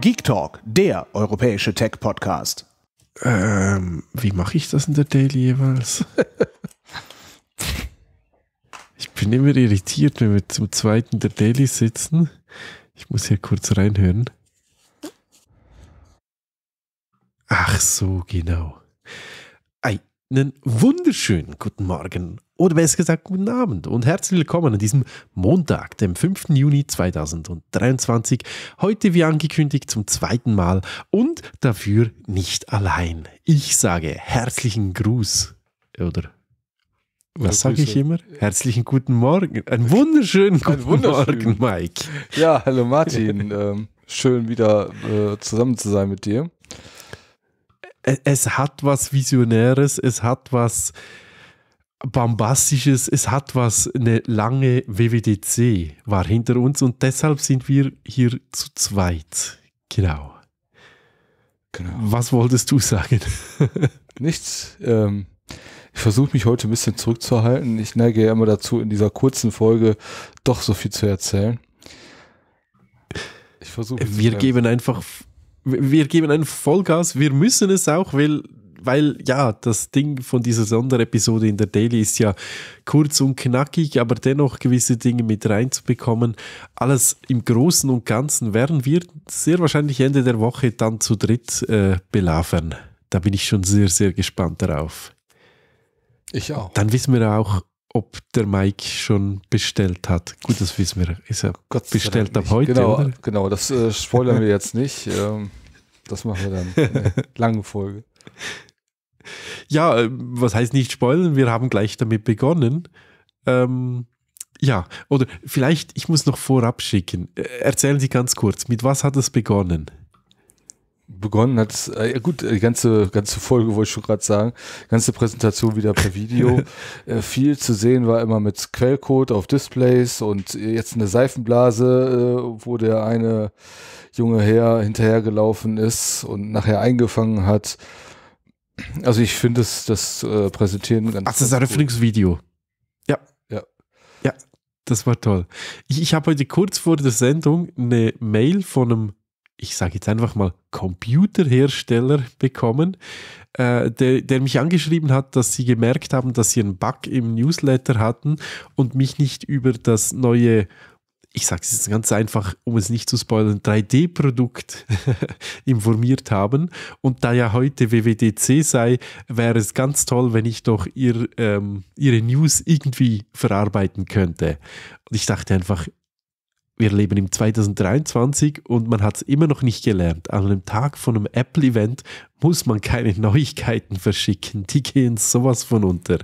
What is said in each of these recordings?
Geek Talk, der europäische Tech-Podcast. Ähm, wie mache ich das in der Daily jeweils? ich bin immer irritiert, wenn wir zum zweiten der Daily sitzen. Ich muss hier kurz reinhören. Ach so, genau. Ei, einen wunderschönen guten Morgen oder besser gesagt guten Abend und herzlich willkommen an diesem Montag, dem 5. Juni 2023. Heute wie angekündigt zum zweiten Mal und dafür nicht allein. Ich sage herzlichen Gruß oder was sage ich immer? Herzlichen guten Morgen. Einen wunderschönen guten Ein Morgen, Mike. Ja, hallo Martin. Ähm, schön wieder äh, zusammen zu sein mit dir es hat was Visionäres, es hat was Bombastisches, es hat was, eine lange WWDC war hinter uns und deshalb sind wir hier zu zweit. Genau. genau. Was wolltest du sagen? Nichts. Ähm, ich versuche mich heute ein bisschen zurückzuhalten. Ich neige ja immer dazu, in dieser kurzen Folge doch so viel zu erzählen. Ich versuche. Wir geben einfach wir geben einen Vollgas, wir müssen es auch, weil weil ja, das Ding von dieser Sonderepisode in der Daily ist ja kurz und knackig, aber dennoch gewisse Dinge mit reinzubekommen. Alles im Großen und Ganzen werden wir sehr wahrscheinlich Ende der Woche dann zu dritt äh, belafern. Da bin ich schon sehr, sehr gespannt darauf. Ich auch. Dann wissen wir auch ob der Mike schon bestellt hat. Gut, das wissen wir. Ist er Gott bestellt ab heute? Genau, oder? genau das äh, spoilern wir jetzt nicht. Ähm, das machen wir dann. in einer langen Folge. Ja, äh, was heißt nicht spoilern? Wir haben gleich damit begonnen. Ähm, ja, oder vielleicht, ich muss noch vorab schicken. Äh, erzählen Sie ganz kurz, mit was hat es begonnen? begonnen hat, äh, gut, äh, die ganze, ganze Folge wollte ich schon gerade sagen, ganze Präsentation wieder per Video. äh, viel zu sehen war immer mit Quellcode auf Displays und äh, jetzt eine Seifenblase, äh, wo der eine junge Herr hinterhergelaufen ist und nachher eingefangen hat. Also ich finde das, das äh, Präsentieren ganz. Ach, das ist ein Eröffnungsvideo. Ja. Ja. Ja, das war toll. Ich, ich habe heute kurz vor der Sendung eine Mail von einem ich sage jetzt einfach mal, Computerhersteller bekommen, äh, der, der, mich angeschrieben hat, dass sie gemerkt haben, dass sie einen Bug im Newsletter hatten und mich nicht über das neue, ich sage es jetzt ganz einfach, um es nicht zu spoilern, 3D-Produkt informiert haben. Und da ja heute WWDC sei, wäre es ganz toll, wenn ich doch ihr, ähm, ihre News irgendwie verarbeiten könnte. Und ich dachte einfach, wir leben im 2023 und man hat es immer noch nicht gelernt. An einem Tag von einem Apple-Event muss man keine Neuigkeiten verschicken. Die gehen sowas von unter.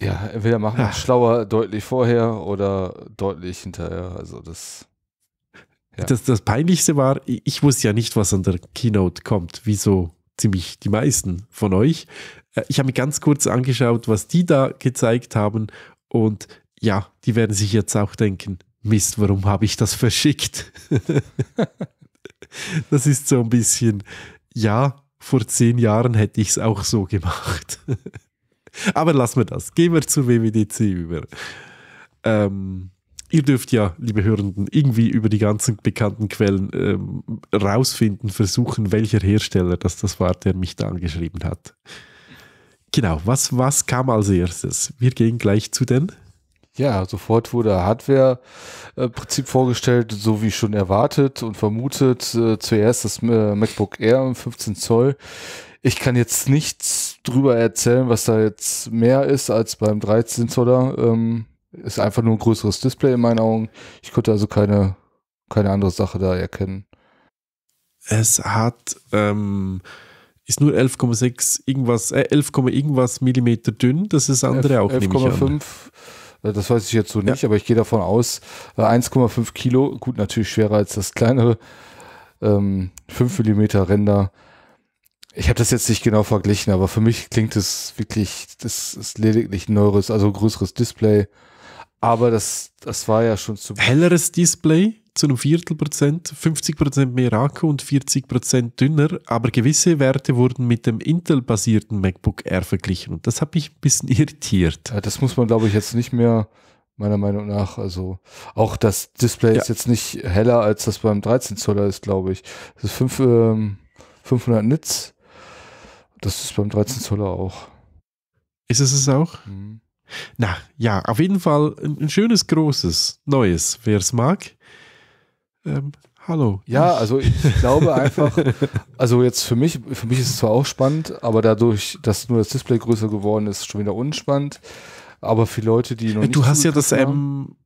Ja, entweder machen wir schlauer deutlich vorher oder deutlich hinterher. Also das. Ja. Das, das Peinlichste war, ich wusste ja nicht, was an der Keynote kommt. Wieso ziemlich die meisten von euch. Äh, ich habe mir ganz kurz angeschaut, was die da gezeigt haben. Und ja, die werden sich jetzt auch denken, Mist, warum habe ich das verschickt? das ist so ein bisschen, ja, vor zehn Jahren hätte ich es auch so gemacht. Aber lassen wir das. Gehen wir zur WWDC über. Ähm, ihr dürft ja, liebe Hörenden, irgendwie über die ganzen bekannten Quellen ähm, rausfinden, versuchen, welcher Hersteller das, das war, der mich da angeschrieben hat. Genau, was, was kam als erstes? Wir gehen gleich zu den ja, sofort wurde Hardware-Prinzip äh, vorgestellt, so wie schon erwartet und vermutet. Äh, zuerst das äh, MacBook Air 15 Zoll. Ich kann jetzt nichts drüber erzählen, was da jetzt mehr ist als beim 13 Zoller. Ähm, ist einfach nur ein größeres Display in meinen Augen. Ich konnte also keine, keine andere Sache da erkennen. Es hat, ähm, ist nur 11,6 irgendwas, äh, 11, irgendwas Millimeter dünn. Das ist andere F auch, 11, nehme ich das weiß ich jetzt so nicht, ja. aber ich gehe davon aus, 1,5 äh, Kilo, gut, natürlich schwerer als das kleinere ähm, 5 mm Ränder. Ich habe das jetzt nicht genau verglichen, aber für mich klingt es wirklich, das ist lediglich neueres, also größeres Display. Aber das, das war ja schon zu. Helleres Display? zu einem Viertel Prozent, 50 Prozent mehr Akku und 40 Prozent dünner, aber gewisse Werte wurden mit dem Intel-basierten MacBook Air verglichen und das hat mich ein bisschen irritiert. Ja, das muss man, glaube ich, jetzt nicht mehr, meiner Meinung nach, also auch das Display ja. ist jetzt nicht heller, als das beim 13 Zoller ist, glaube ich. Das ist 5, ähm, 500 Nits, das ist beim 13 Zoller auch. Ist es es auch? Mhm. Na ja, auf jeden Fall ein, ein schönes, großes, neues, wer es mag ähm, hallo. Ja, also ich glaube einfach, also jetzt für mich, für mich ist es zwar auch spannend, aber dadurch, dass nur das Display größer geworden ist, schon wieder unspannend. Aber für Leute, die noch du äh, nicht. Du hast ja das M,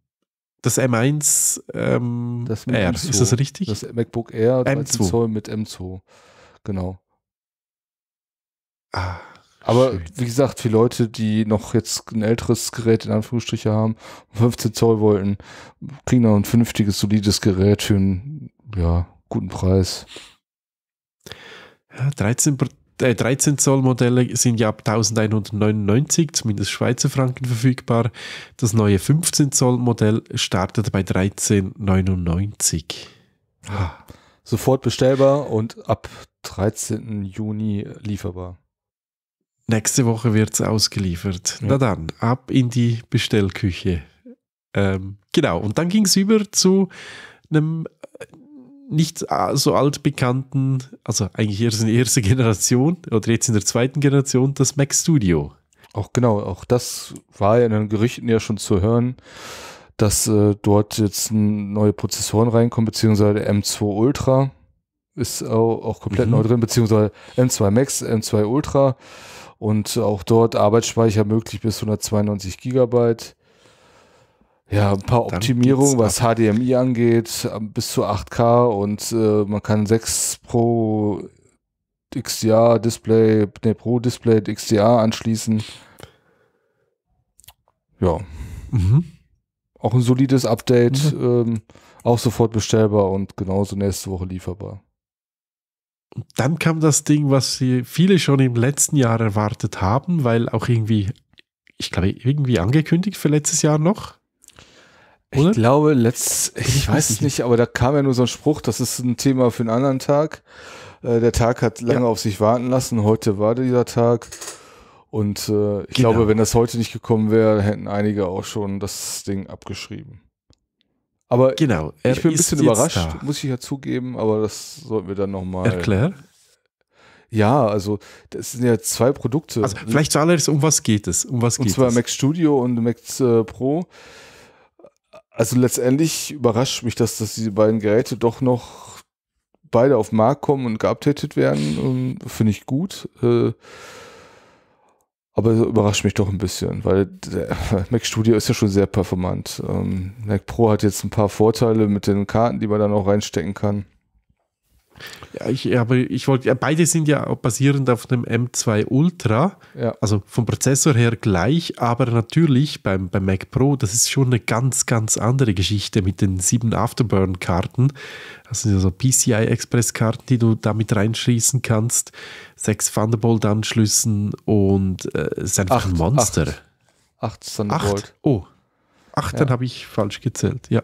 das M1 ähm, das R, M2, ist das richtig? Das MacBook Air M2. Zoll mit M2. Genau. Ah. Aber Schön. wie gesagt, für Leute, die noch jetzt ein älteres Gerät in Anführungsstriche haben, 15 Zoll wollten, kriegen noch ein vernünftiges, solides Gerät für einen ja, guten Preis. Ja, 13, äh, 13 Zoll Modelle sind ja ab 1199, zumindest Schweizer Franken verfügbar. Das neue 15 Zoll Modell startet bei 1399. Ah. Sofort bestellbar und ab 13. Juni lieferbar. Nächste Woche wird es ausgeliefert. Ja. Na dann, ab in die Bestellküche. Ähm, genau, und dann ging es über zu einem äh, nicht äh, so altbekannten, also eigentlich erst in der ersten Generation oder jetzt in der zweiten Generation, das Mac Studio. Auch genau, auch das war ja in den Gerichten ja schon zu hören, dass äh, dort jetzt neue Prozessoren reinkommen, beziehungsweise der M2 Ultra ist auch, auch komplett mhm. neu drin, beziehungsweise M2 Max, M2 Ultra und auch dort Arbeitsspeicher möglich bis 192 Gigabyte. Ja, ein paar Optimierungen, was HDMI angeht, ähm, bis zu 8K und äh, man kann 6 Pro XDR Display, ne, Pro Display XDR anschließen. Ja. Mhm. Auch ein solides Update, mhm. ähm, auch sofort bestellbar und genauso nächste Woche lieferbar. Und dann kam das Ding, was viele schon im letzten Jahr erwartet haben, weil auch irgendwie, ich glaube, irgendwie angekündigt für letztes Jahr noch. Oder? Ich glaube, letzt, ich, ich weiß es nicht, aber da kam ja nur so ein Spruch, das ist ein Thema für einen anderen Tag. Äh, der Tag hat lange ja. auf sich warten lassen, heute war dieser Tag. Und äh, ich genau. glaube, wenn das heute nicht gekommen wäre, hätten einige auch schon das Ding abgeschrieben. Aber genau, ich bin ein bisschen überrascht, da. muss ich ja zugeben, aber das sollten wir dann nochmal erklären. Ja, also das sind ja zwei Produkte. Also vielleicht zuallererst, um was geht es? Um was geht und zwar es? Mac Studio und Mac äh, Pro. Also letztendlich überrascht mich, dass, dass diese beiden Geräte doch noch beide auf den Markt kommen und geupdatet werden. Ähm, finde ich gut. Äh, aber überrascht mich doch ein bisschen, weil der Mac Studio ist ja schon sehr performant. Ähm, Mac Pro hat jetzt ein paar Vorteile mit den Karten, die man dann auch reinstecken kann. Ja, ich, aber ich wollte, ja, beide sind ja basierend auf dem M2 Ultra, ja. also vom Prozessor her gleich, aber natürlich beim, beim Mac Pro, das ist schon eine ganz, ganz andere Geschichte mit den sieben Afterburn-Karten. Das sind ja so PCI-Express-Karten, die du damit reinschließen kannst, sechs Thunderbolt-Anschlüssen und äh, es ist einfach acht, ein Monster. Acht, acht Thunderbolt. Acht? Oh, acht, ja. dann habe ich falsch gezählt, ja.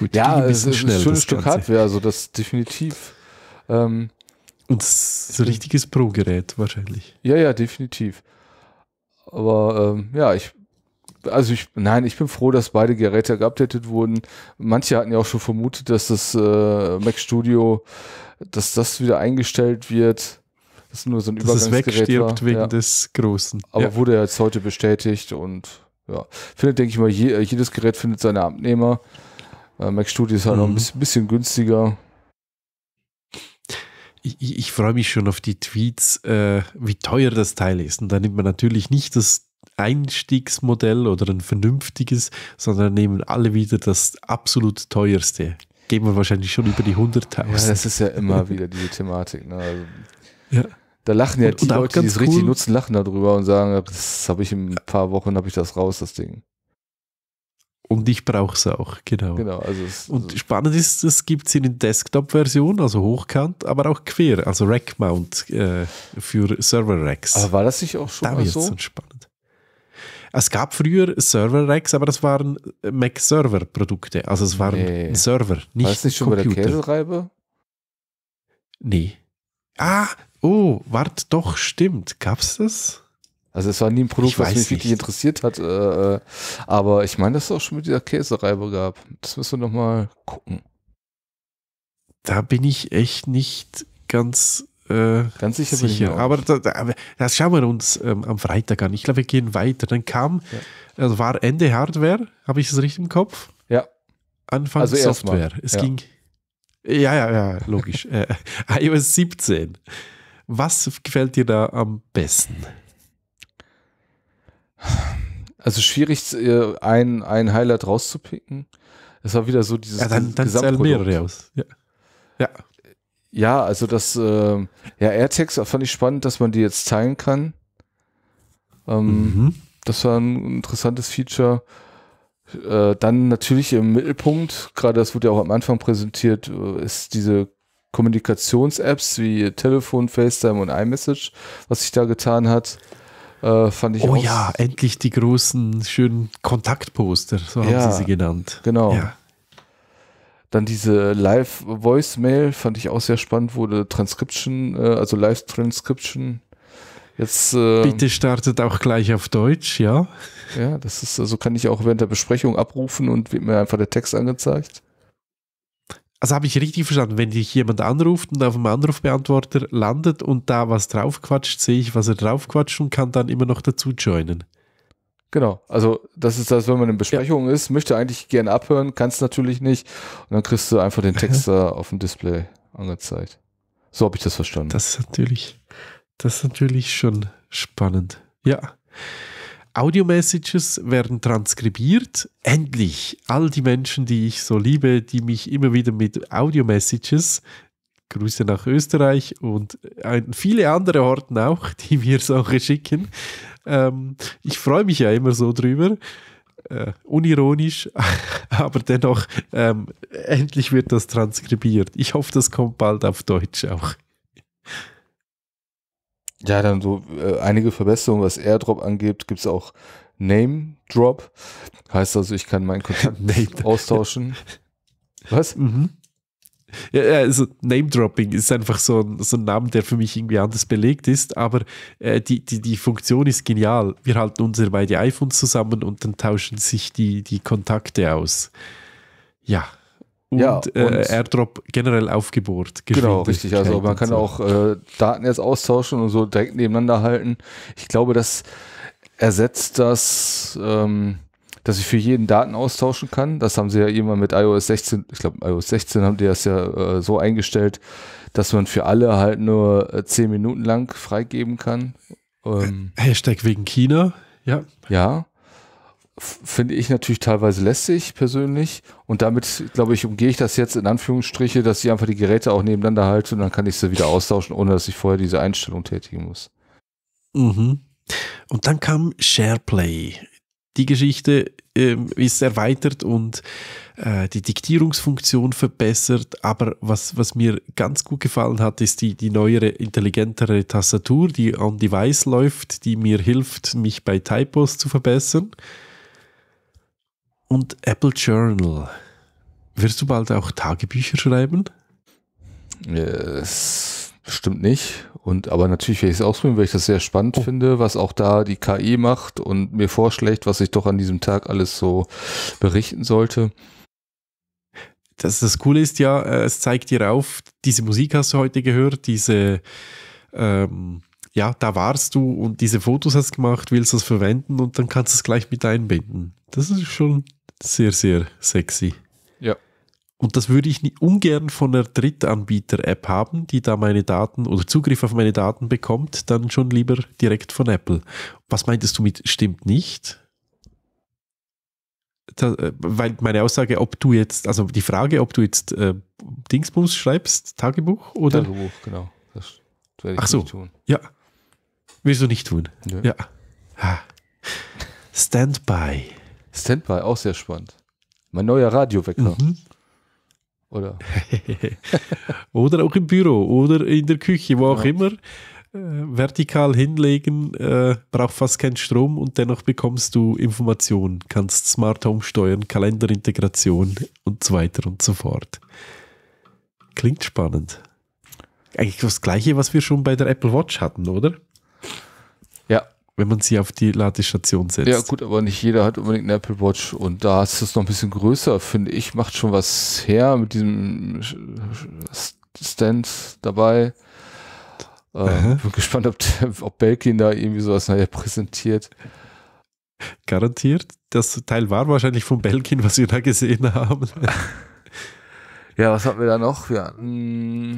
Gut, ja, es ist ein schönes Stück Hardware, also das definitiv. Ähm, und so ein richtiges Pro-Gerät wahrscheinlich. Ja, ja, definitiv. Aber ähm, ja, ich, also ich, nein, ich bin froh, dass beide Geräte geupdatet wurden. Manche hatten ja auch schon vermutet, dass das äh, Mac Studio, dass das wieder eingestellt wird. Das ist nur so ein dass Übergangsgerät. Dass wegstirbt war. wegen ja. des Großen. Aber ja. wurde ja jetzt heute bestätigt und ja, findet, denke ich mal, je, jedes Gerät findet seine Abnehmer. Äh, Mac Studio ist halt mhm. noch ein mhm. bisschen, bisschen günstiger. Ich, ich, ich freue mich schon auf die Tweets, äh, wie teuer das Teil ist. Und da nimmt man natürlich nicht das Einstiegsmodell oder ein vernünftiges, sondern nehmen alle wieder das absolut teuerste. Gehen wir wahrscheinlich schon über die 100.000. Ja, das ist ja immer wieder diese Thematik. Ne? Also, ja. Da lachen ja und, die und Leute, die es cool. richtig nutzen, lachen darüber und sagen, das habe ich in ein paar Wochen, habe ich das raus, das Ding. Und ich brauche es auch, genau. genau also es, und also spannend ist, es gibt es in der Desktop-Version, also hochkant, aber auch quer, also Rack-Mount äh, für Server-Racks. Aber war das nicht auch schon da mal so? spannend. Es gab früher Server-Racks, aber das waren Mac-Server-Produkte. Also es waren nee. Server, nicht War das nicht schon Computer. bei der Käsereibe? Nee. Ah, oh, warte, doch, stimmt. Gab es das? Also es war nie ein Produkt, was mich nicht. wirklich interessiert hat. Äh, äh, aber ich meine, dass es auch schon mit dieser Käsereibe gab. Das müssen wir nochmal gucken. Da bin ich echt nicht ganz äh, Ganz sicher, sicher. aber das, das, schauen wir uns ähm, am Freitag an. Ich glaube, wir gehen weiter. Dann kam, ja. also war Ende Hardware, habe ich es richtig im Kopf? Ja. Anfang also Software. Es ja. ging. Ja, ja, ja, logisch. äh, iOS 17. Was gefällt dir da am besten? Also schwierig, äh, ein, ein Highlight rauszupicken. Es war wieder so dieses ja, dann, dann Gesamtprodukt. Mehrere aus. Ja. ja. Ja, also das, äh, ja, AirTags fand ich spannend, dass man die jetzt teilen kann. Ähm, mhm. Das war ein interessantes Feature. Äh, dann natürlich im Mittelpunkt, gerade das wurde ja auch am Anfang präsentiert, äh, ist diese Kommunikations-Apps wie Telefon, FaceTime und iMessage, was sich da getan hat. Äh, fand ich oh ja, endlich die großen, schönen Kontaktposter, so haben sie sie genannt. Genau. Ja. Dann diese Live-Voicemail fand ich auch sehr spannend, wurde Transcription, äh, also Live-Transcription. Jetzt, äh, Bitte startet auch gleich auf Deutsch, ja. Ja, das ist, also kann ich auch während der Besprechung abrufen und wird mir einfach der Text angezeigt. Also habe ich richtig verstanden, wenn dich jemand anruft und auf dem Anrufbeantworter landet und da was draufquatscht, sehe ich, was er draufquatscht und kann dann immer noch dazu joinen. Genau, also das ist das, wenn man in Besprechung ja. ist, möchte eigentlich gerne abhören, kann es natürlich nicht und dann kriegst du einfach den Text da auf dem Display angezeigt. So habe ich das verstanden. Das ist natürlich, das ist natürlich schon spannend. Ja. Audio-Messages werden transkribiert. Endlich! All die Menschen, die ich so liebe, die mich immer wieder mit Audio-Messages Grüße nach Österreich und äh, viele andere Orten auch, die mir Sachen schicken. Ähm, ich freue mich ja immer so drüber. Äh, unironisch, aber dennoch, ähm, endlich wird das transkribiert. Ich hoffe, das kommt bald auf Deutsch auch ja, dann so äh, einige Verbesserungen, was Airdrop angeht, gibt es auch Name Drop. Heißt also, ich kann meinen Kontakt austauschen. Was? Mhm. Ja, also Name-Dropping ist einfach so ein, so ein Name, der für mich irgendwie anders belegt ist, aber äh, die, die, die Funktion ist genial. Wir halten unsere beiden iPhones zusammen und dann tauschen sich die, die Kontakte aus. Ja, und, ja, und äh, AirDrop generell aufgebohrt. Genau, richtig. Also man kann so. auch äh, Daten jetzt austauschen und so direkt nebeneinander halten. Ich glaube, das ersetzt das, ähm, dass ich für jeden Daten austauschen kann. Das haben sie ja immer mit iOS 16, ich glaube, iOS 16 haben die das ja äh, so eingestellt, dass man für alle halt nur äh, 10 Minuten lang freigeben kann. Ähm, Hashtag wegen China, ja. Ja, finde ich natürlich teilweise lästig persönlich. Und damit, glaube ich, umgehe ich das jetzt in Anführungsstriche, dass ich einfach die Geräte auch nebeneinander halte und dann kann ich sie wieder austauschen, ohne dass ich vorher diese Einstellung tätigen muss. Mhm. Und dann kam SharePlay. Die Geschichte ähm, ist erweitert und äh, die Diktierungsfunktion verbessert. Aber was, was mir ganz gut gefallen hat, ist die, die neuere, intelligentere Tastatur, die on Device läuft, die mir hilft, mich bei Typos zu verbessern und Apple Journal. Wirst du bald auch Tagebücher schreiben? Yes, bestimmt nicht. Und aber natürlich werde ich es ausprobieren, weil ich das sehr spannend oh. finde, was auch da die KI macht und mir vorschlägt, was ich doch an diesem Tag alles so berichten sollte. Das, das Coole ist ja, äh, es zeigt dir auf, diese Musik hast du heute gehört, diese ähm, ja, da warst du und diese Fotos hast gemacht, willst du das verwenden und dann kannst du es gleich mit einbinden. Das ist schon sehr, sehr sexy. Ja. Und das würde ich ungern von einer Drittanbieter-App haben, die da meine Daten oder Zugriff auf meine Daten bekommt, dann schon lieber direkt von Apple. Was meintest du mit stimmt nicht? Da, äh, weil meine Aussage, ob du jetzt, also die Frage, ob du jetzt äh, Dingsbums schreibst, Tagebuch oder? Tagebuch, genau. Das werde ich Ach so. nicht tun. Ja. Willst du nicht tun? Ja. ja. Standby. Standby, auch sehr spannend. Mein neuer Radiowecker. Mhm. Oder? oder auch im Büro oder in der Küche, wo auch ja. immer. Äh, vertikal hinlegen, äh, braucht fast keinen Strom und dennoch bekommst du Informationen, kannst Smart Home steuern, Kalenderintegration und so weiter und so fort. Klingt spannend. Eigentlich das gleiche, was wir schon bei der Apple Watch hatten, oder? Ja, wenn man sie auf die Ladestation setzt. Ja, gut, aber nicht jeder hat unbedingt eine Apple Watch und da ist es noch ein bisschen größer, finde ich. Macht schon was her mit diesem Stand dabei. Äh, bin gespannt, ob, ob Belkin da irgendwie sowas nachher präsentiert. Garantiert. Das Teil war wahrscheinlich von Belkin, was wir da gesehen haben. ja, was hatten wir da noch? Ja, äh,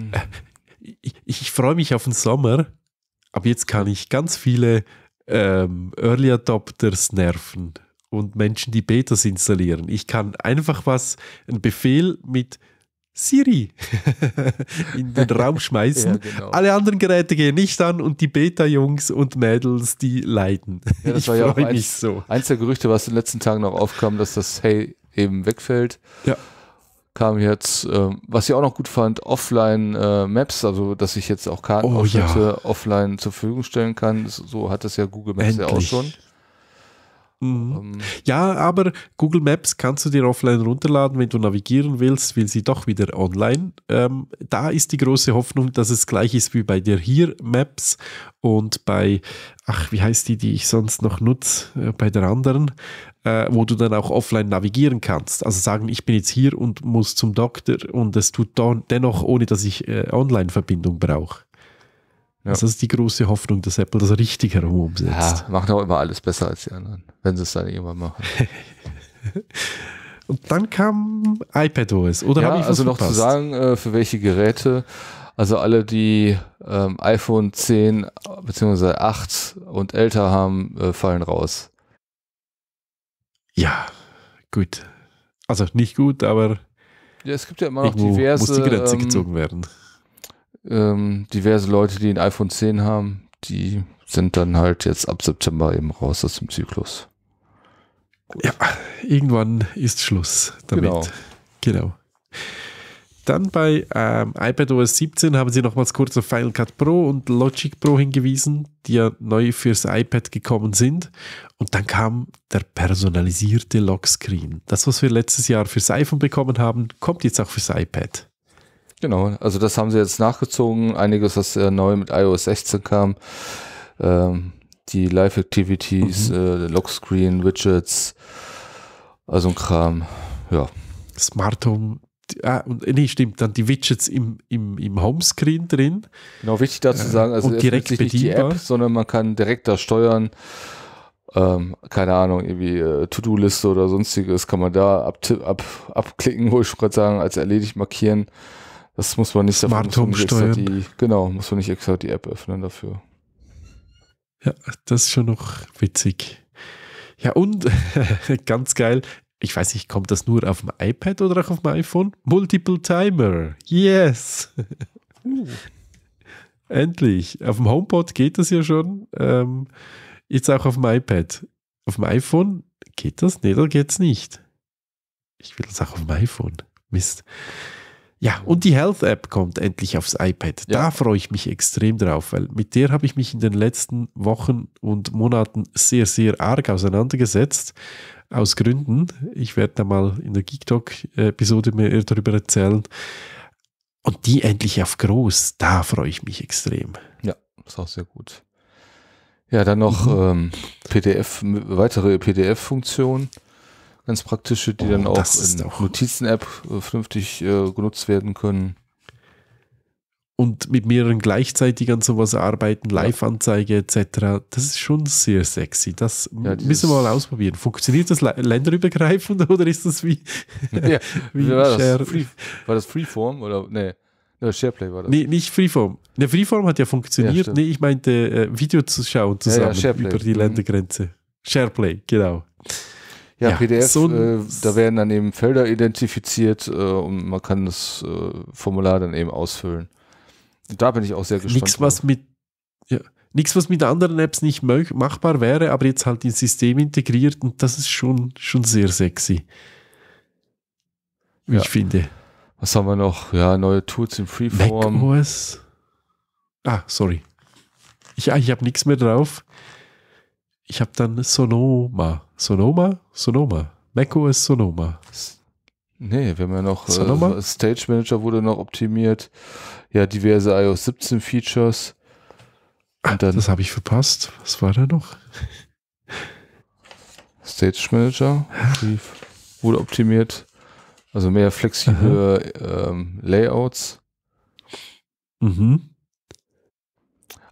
ich, ich freue mich auf den Sommer. Ab jetzt kann ich ganz viele ähm, Early Adopters nerven und Menschen, die Betas installieren. Ich kann einfach was, einen Befehl mit Siri in den Raum schmeißen. ja, genau. Alle anderen Geräte gehen nicht an und die Beta-Jungs und Mädels, die leiden. Ja, das ich war ja auch eins, so. eins der Gerüchte, was in den letzten Tagen noch aufkam, dass das Hey eben wegfällt. Ja kam jetzt, ähm, was ich auch noch gut fand, Offline-Maps, äh, also dass ich jetzt auch Karten oh, ja. Äh, offline zur Verfügung stellen kann. so hat das ja Google Maps Endlich. ja auch schon. Mhm. Ähm, ja, aber Google Maps kannst du dir offline runterladen, wenn du navigieren willst, will sie doch wieder online. Ähm, da ist die große Hoffnung, dass es gleich ist wie bei der Here Maps und bei, ach, wie heißt die, die ich sonst noch nutze, äh, bei der anderen, äh, wo du dann auch offline navigieren kannst. Also sagen, ich bin jetzt hier und muss zum Doktor und es tut dennoch, ohne dass ich äh, Online-Verbindung brauche. Ja. das ist die große Hoffnung, dass Apple das richtig herum umsetzt. Ja, machen auch immer alles besser als die anderen, wenn sie es dann irgendwann machen. Und dann kam iPadOS, oder? Ja, also noch verpasst? zu sagen, äh, für welche Geräte. Also alle, die ähm, iPhone 10 bzw. 8 und älter haben, äh, fallen raus. Ja, gut. Also nicht gut, aber ja, es gibt ja immer noch diverse. Muss die Grenze ähm, gezogen werden ähm, diverse Leute, die ein iPhone 10 haben, die sind dann halt jetzt ab September eben raus aus dem Zyklus. Gut. Ja, irgendwann ist Schluss damit. Genau. genau. Dann bei ähm, iPadOS 17 haben sie nochmals kurz auf Final Cut Pro und Logic Pro hingewiesen, die ja neu fürs iPad gekommen sind. Und dann kam der personalisierte Lockscreen. Das, was wir letztes Jahr fürs iPhone bekommen haben, kommt jetzt auch fürs iPad. Genau, also das haben sie jetzt nachgezogen. Einiges, was äh, neu mit iOS 16 kam. Ähm, die Live-Activities, mhm. äh, Lockscreen, Widgets, also ein Kram. Ja. Smart Home ah, äh, nee, stimmt, dann die Widgets im, im, im Homescreen drin. Genau, wichtig dazu äh, sagen, also und direkt nicht bedienbar. die App, sondern man kann direkt da steuern. Ähm, keine Ahnung, irgendwie äh, To-Do-Liste oder sonstiges kann man da ab, ab, abklicken, wo ich gerade sagen, als erledigt markieren. Das muss man nicht Smart Home steuern. Die, genau, muss man nicht extra die App öffnen dafür. Ja, das ist schon noch witzig. Ja, und ganz geil, ich weiß nicht, kommt das nur auf dem iPad oder auch auf dem iPhone? Multiple Timer. Yes! Uh. Endlich. Auf dem HomePod geht das ja schon. Ähm, jetzt auch auf dem iPad. Auf dem iPhone geht das? Nee, da geht's nicht. Ich will das auch auf dem iPhone. Mist. Ja, und die Health App kommt endlich aufs iPad. Ja. Da freue ich mich extrem drauf, weil mit der habe ich mich in den letzten Wochen und Monaten sehr, sehr arg auseinandergesetzt. Aus Gründen. Ich werde da mal in der Geek Talk äh, episode mehr darüber erzählen. Und die endlich auf groß, da freue ich mich extrem. Ja, ist auch sehr gut. Ja, dann noch mhm. ähm, PDF, weitere pdf funktionen ganz praktische, die oh, dann auch in Notizen-App äh, vernünftig äh, genutzt werden können. Und mit mehreren gleichzeitig an sowas arbeiten, Live-Anzeige etc. Das ist schon sehr sexy. Das ja, müssen wir mal ausprobieren. Funktioniert das länderübergreifend oder ist das wie, ja, wie war, das? Free, war das Freeform oder nee? Ja, SharePlay war das. Nee, nicht Freeform. Ne, Freeform hat ja funktioniert. Ja, nee, ich meinte äh, Video zu schauen zusammen ja, ja, über die mhm. Ländergrenze. SharePlay, genau. Ja, ja PDF, so äh, da werden dann eben Felder identifiziert äh, und man kann das äh, Formular dann eben ausfüllen. Da bin ich auch sehr gespannt. Nichts, was mit, ja, nichts, was mit anderen Apps nicht machbar wäre, aber jetzt halt ins System integriert und das ist schon, schon sehr sexy. Wie ja. ich finde. Was haben wir noch? Ja, neue Tools im Freeform. Mac OS. Ah, sorry. Ich, ich habe nichts mehr drauf ich habe dann Sonoma. Sonoma? Sonoma. Mac OS Sonoma. Nee, wenn man noch äh, Sonoma? Äh, Stage Manager wurde noch optimiert. Ja, diverse iOS 17 Features. Und dann das habe ich verpasst. Was war da noch? Stage Manager wurde optimiert. Also mehr flexible ähm, Layouts. Mhm.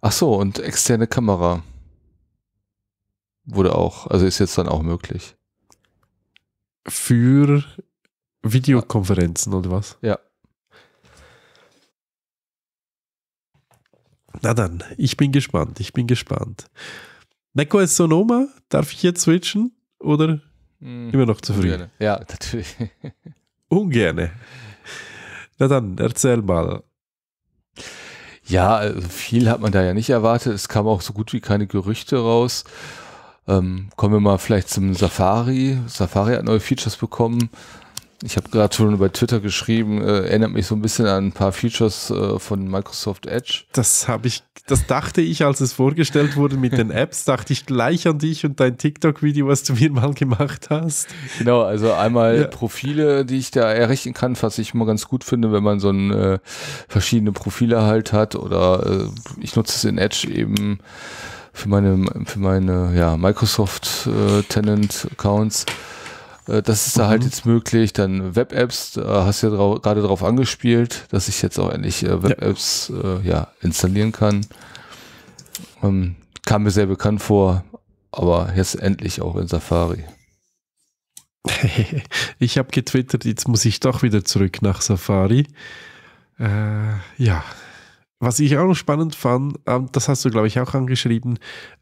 Ach so, und externe Kamera wurde auch, also ist jetzt dann auch möglich. Für Videokonferenzen oder was? Ja. Na dann, ich bin gespannt, ich bin gespannt. Neko ist Sonoma, darf ich jetzt switchen oder hm, immer noch zu früh? Ungerne. Ja, natürlich. ungerne. Na dann, erzähl mal. Ja, also viel hat man da ja nicht erwartet. Es kam auch so gut wie keine Gerüchte raus. Ähm, kommen wir mal vielleicht zum Safari. Safari hat neue Features bekommen. Ich habe gerade schon bei Twitter geschrieben, äh, erinnert mich so ein bisschen an ein paar Features äh, von Microsoft Edge. Das habe ich, das dachte ich, als es vorgestellt wurde mit den Apps, dachte ich gleich an dich und dein TikTok-Video, was du mir mal gemacht hast. Genau, also einmal ja. Profile, die ich da errichten kann, was ich immer ganz gut finde, wenn man so ein, äh, verschiedene Profile halt hat oder äh, ich nutze es in Edge eben für meine, für meine ja, Microsoft äh, Tenant Accounts. Äh, das ist mhm. da halt mhm. jetzt möglich. Dann Web-Apps, da hast du ja drau gerade drauf angespielt, dass ich jetzt auch endlich äh, Web-Apps ja. Äh, ja. installieren kann. Ähm, kam mir sehr bekannt vor, aber jetzt endlich auch in Safari. ich habe getwittert, jetzt muss ich doch wieder zurück nach Safari. Äh, ja, was ich auch noch spannend fand, ähm, das hast du, glaube ich, auch angeschrieben,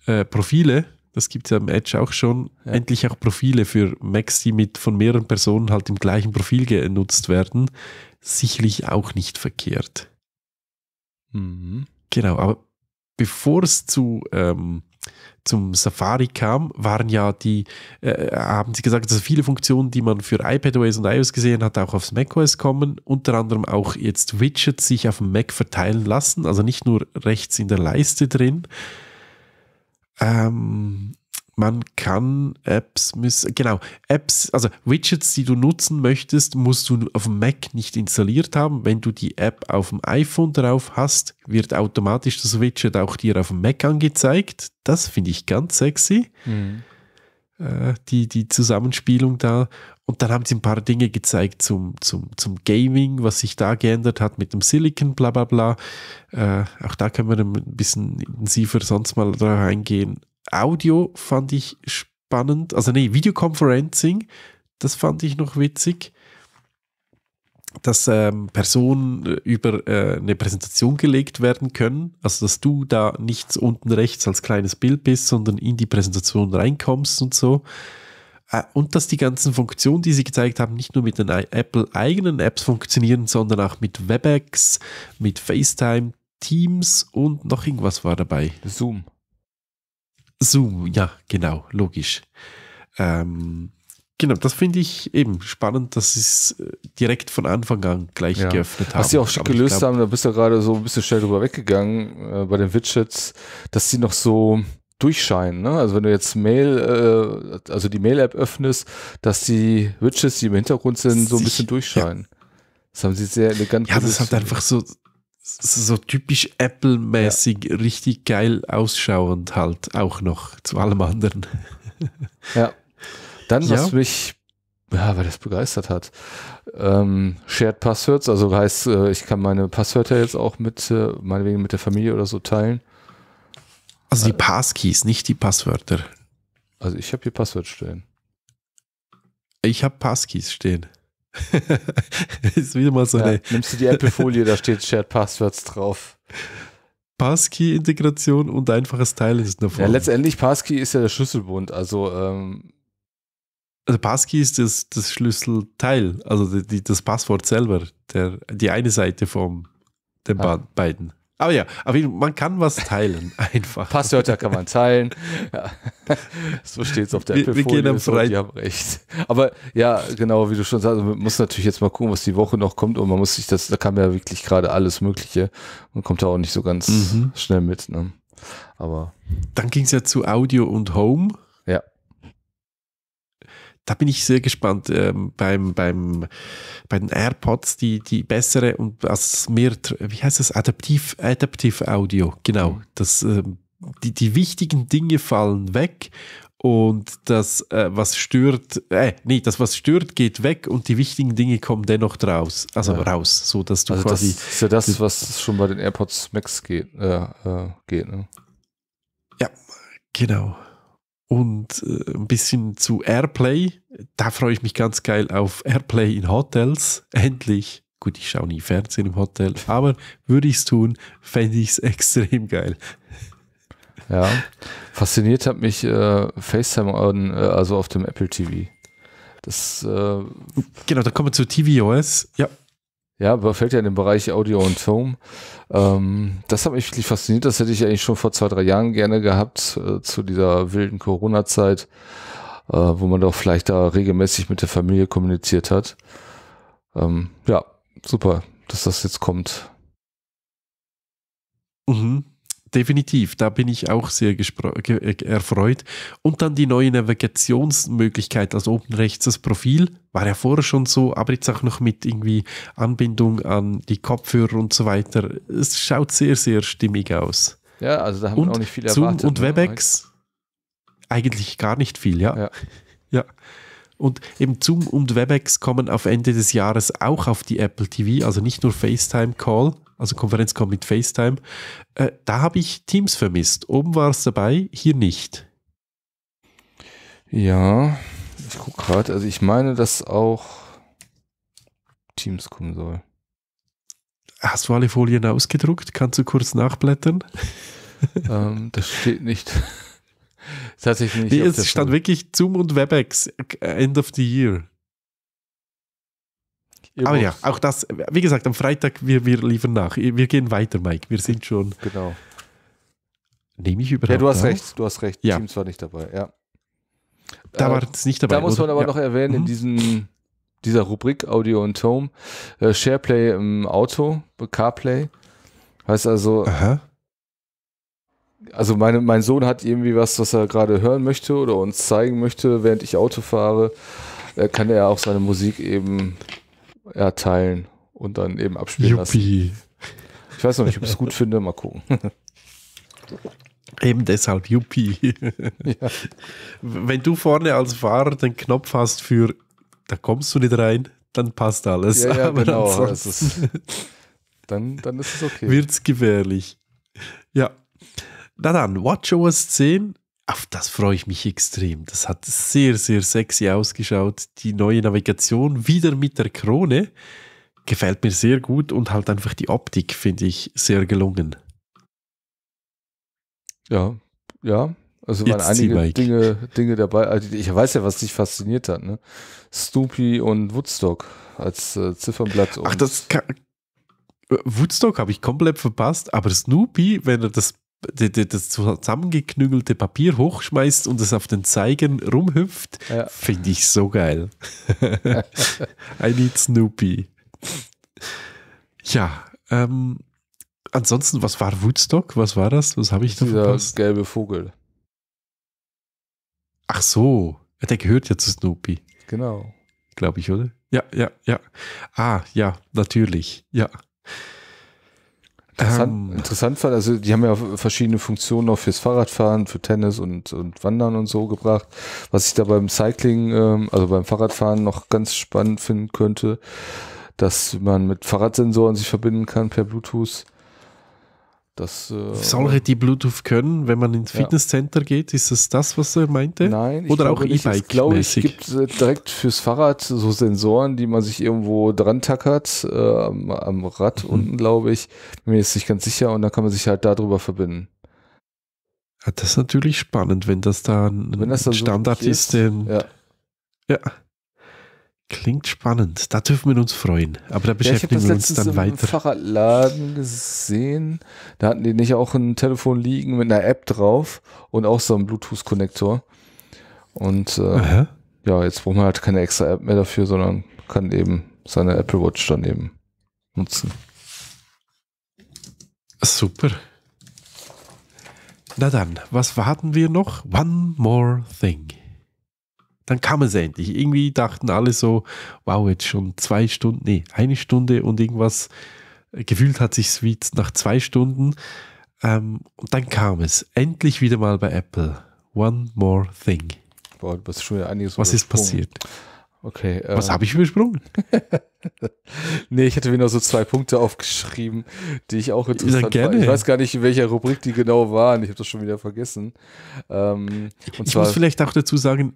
äh, Profile. Das gibt es ja im Edge auch schon. Ja. Endlich auch Profile für Macs, die mit von mehreren Personen halt im gleichen Profil genutzt werden. Sicherlich auch nicht verkehrt. Mhm. Genau, aber bevor es zu ähm, zum Safari kam, waren ja die, äh, haben sie gesagt, dass viele Funktionen, die man für iPadOS und iOS gesehen hat, auch aufs macOS kommen. Unter anderem auch jetzt Widgets sich auf dem Mac verteilen lassen, also nicht nur rechts in der Leiste drin. Ähm, man kann Apps miss genau Apps also Widgets die du nutzen möchtest musst du auf dem Mac nicht installiert haben wenn du die App auf dem iPhone drauf hast wird automatisch das Widget auch dir auf dem Mac angezeigt das finde ich ganz sexy mhm. äh, die die Zusammenspielung da und dann haben sie ein paar Dinge gezeigt zum, zum, zum Gaming, was sich da geändert hat mit dem Silicon, bla bla bla. Äh, auch da können wir ein bisschen intensiver sonst mal drauf eingehen. Audio fand ich spannend. Also nee, Videoconferencing, das fand ich noch witzig. Dass ähm, Personen äh, über äh, eine Präsentation gelegt werden können. Also dass du da nichts unten rechts als kleines Bild bist, sondern in die Präsentation reinkommst und so. Äh, und dass die ganzen Funktionen, die sie gezeigt haben, nicht nur mit den Apple-eigenen Apps funktionieren, sondern auch mit WebEx, mit FaceTime, Teams und noch irgendwas war dabei. Zoom. Zoom, ja, genau, logisch. Ähm, genau, das finde ich eben spannend, dass sie es äh, direkt von Anfang an gleich ja. geöffnet haben. Was sie auch schon gelöst glaub, haben, da bist du gerade so ein bisschen schnell drüber weggegangen, äh, bei den Widgets, dass sie noch so durchscheinen. Ne? Also wenn du jetzt Mail, äh, also die Mail-App öffnest, dass die Widgets, die im Hintergrund sind, so ein bisschen durchscheinen. Ja. Das haben sie sehr elegant gemacht. Ja, das hat einfach so, so typisch Apple-mäßig ja. richtig geil ausschauend halt auch noch zu allem anderen. ja. Dann, was ja. mich, ja, weil das begeistert hat, ähm, Shared Passwords, also heißt, äh, ich kann meine Passwörter jetzt auch mit, äh, meinetwegen mit der Familie oder so teilen. Also die äh. Passkeys, nicht die Passwörter. Also ich habe hier Passwörter stehen. Ich habe Passkeys stehen. ist wieder mal so ja, eine. Nimmst du die Apple-Folie, da steht Shared Passwords drauf. Passkey-Integration und einfaches Teilen ist davon. Ja, letztendlich Passkey ist ja der Schlüsselbund, also ähm also Passkey ist das, das Schlüsselteil, also die, die, das Passwort selber, der, die eine Seite von den ah. beiden. Aber ja, aber man kann was teilen, einfach. Passwörter kann man teilen. Ja. So steht es auf der wir, wir gehen am Freitag. Die haben recht. Aber ja, genau, wie du schon sagst, man muss natürlich jetzt mal gucken, was die Woche noch kommt und man muss sich das, da kam ja wirklich gerade alles Mögliche und kommt da auch nicht so ganz mhm. schnell mit. Ne? Aber. Dann ging es ja zu Audio und Home da bin ich sehr gespannt ähm, beim, beim, bei den AirPods, die, die bessere und was mehr, wie heißt das, adaptiv, adaptiv Audio, genau. Mhm. Das, ähm, die, die wichtigen Dinge fallen weg und das, äh, was stört, äh, nee, das, was stört, geht weg und die wichtigen Dinge kommen dennoch draus, also ja. raus, so dass du also quasi. Das ist ja das, was schon bei den AirPods Max geht, äh, äh, geht ne? Ja, genau und äh, ein bisschen zu Airplay. Da freue ich mich ganz geil auf Airplay in Hotels. Endlich. Gut, ich schaue nie Fernsehen im Hotel, aber würde ich es tun, fände ich es extrem geil. Ja, fasziniert hat mich äh, FaceTime on, äh, also auf dem Apple TV. Das, äh, genau, da kommen wir zu TVOS. Ja, ja, aber fällt ja in den Bereich Audio und Home. Ähm, das hat mich wirklich fasziniert. Das hätte ich eigentlich schon vor zwei, drei Jahren gerne gehabt, äh, zu dieser wilden Corona-Zeit, äh, wo man doch vielleicht da regelmäßig mit der Familie kommuniziert hat. Ähm, ja, super, dass das jetzt kommt. Mhm definitiv, da bin ich auch sehr äh, erfreut. Und dann die neue Navigationsmöglichkeit, also oben rechts das Profil, war ja vorher schon so, aber jetzt auch noch mit irgendwie Anbindung an die Kopfhörer und so weiter. Es schaut sehr, sehr stimmig aus. Ja, also da haben und wir auch nicht viel erwartet. Zoom und ne, Webex eigentlich gar nicht viel, ja. ja. ja. Und eben Zoom und Webex kommen auf Ende des Jahres auch auf die Apple TV, also nicht nur FaceTime Call, also Konferenz kommt mit FaceTime. Äh, da habe ich Teams vermisst. Oben war es dabei, hier nicht. Ja, ich gucke gerade. Also ich meine, dass auch Teams kommen soll. Hast du alle Folien ausgedruckt? Kannst du kurz nachblättern? ähm, das steht nicht. Das Tatsächlich nicht. Nee, es stand wirklich Zoom und WebEx, äh, End of the Year. Aber ja, auch das, wie gesagt, am Freitag, wir, wir liefern nach. Wir gehen weiter, Mike. Wir sind schon. Genau. Nehme ich überhaupt Ja, du hast auf? recht, du hast recht. Ja. Teams zwar nicht dabei, ja. Da äh, war es nicht dabei. Da muss man oder? aber ja. noch erwähnen, in mhm. diesem, dieser Rubrik Audio und Home, äh, SharePlay im Auto, CarPlay. Heißt also, Aha. also meine, mein Sohn hat irgendwie was, was er gerade hören möchte oder uns zeigen möchte, während ich Auto fahre, äh, kann er auch seine Musik eben erteilen und dann eben abspielen Juppie. lassen. Ich weiß noch nicht, ob ich es gut finde, mal gucken. Eben deshalb, Juppie. Ja. Wenn du vorne als Fahrer den Knopf hast für, da kommst du nicht rein, dann passt alles. Ja, ja genau. Also ist, dann, dann ist es okay. Wird's gefährlich. Ja. Na dann, WatchOS 10 auf das freue ich mich extrem. Das hat sehr, sehr sexy ausgeschaut. Die neue Navigation wieder mit der Krone gefällt mir sehr gut und halt einfach die Optik finde ich sehr gelungen. Ja, ja. Also waren Jetzt einige Dinge, Dinge dabei. Also ich weiß ja, was dich fasziniert hat. Ne? Snoopy und Woodstock als äh, Ziffernblatt. Ach, das kann, Woodstock habe ich komplett verpasst, aber Snoopy, wenn er das das zusammengeknügelte Papier hochschmeißt und es auf den Zeigen rumhüpft, ja. finde ich so geil. I need Snoopy. Ja, ähm, ansonsten, was war Woodstock? Was war das? Was habe ich da Dieser verpasst? gelbe Vogel. Ach so, der gehört ja zu Snoopy. Genau. Glaube ich, oder? Ja, ja, ja. Ah, ja, natürlich. Ja. Interessant, ähm, interessant fand, also die haben ja verschiedene Funktionen auch fürs Fahrradfahren, für Tennis und, und Wandern und so gebracht. Was ich da beim Cycling, ähm, also beim Fahrradfahren noch ganz spannend finden könnte, dass man mit Fahrradsensoren sich verbinden kann per Bluetooth. Das, äh, Soll die Bluetooth können, wenn man ins Fitnesscenter ja. geht? Ist das das, was er meinte? Nein, oder auch nicht. E ich glaube, es gibt äh, direkt fürs Fahrrad so Sensoren, die man sich irgendwo dran tackert, äh, am, am, Rad mhm. unten, glaube ich. Bin mir ist nicht ganz sicher und da kann man sich halt darüber verbinden. Ja, ah, das ist natürlich spannend, wenn das da ein wenn das Standard ist. ist den, ja. ja. Klingt spannend. Da dürfen wir uns freuen. Aber da beschäftigen ja, wir uns dann weiter. Ich habe das Fahrradladen gesehen. Da hatten die nicht auch ein Telefon liegen mit einer App drauf und auch so einem Bluetooth-Konnektor. Und äh, ja, jetzt braucht man halt keine extra App mehr dafür, sondern kann eben seine Apple Watch dann eben nutzen. Super. Na dann, was warten wir noch? One more thing dann kam es endlich. Irgendwie dachten alle so, wow, jetzt schon zwei Stunden, nee, eine Stunde und irgendwas. Äh, gefühlt hat sich Sweet nach zwei Stunden. Ähm, und dann kam es. Endlich wieder mal bei Apple. One more thing. Boah, du schon was ist passiert? Okay. Was äh, habe ich übersprungen? nee, ich hatte mir noch so zwei Punkte aufgeschrieben, die ich auch interessant ja, gerne. War. Ich weiß gar nicht, in welcher Rubrik die genau waren. Ich habe das schon wieder vergessen. Ähm, ich muss vielleicht auch dazu sagen,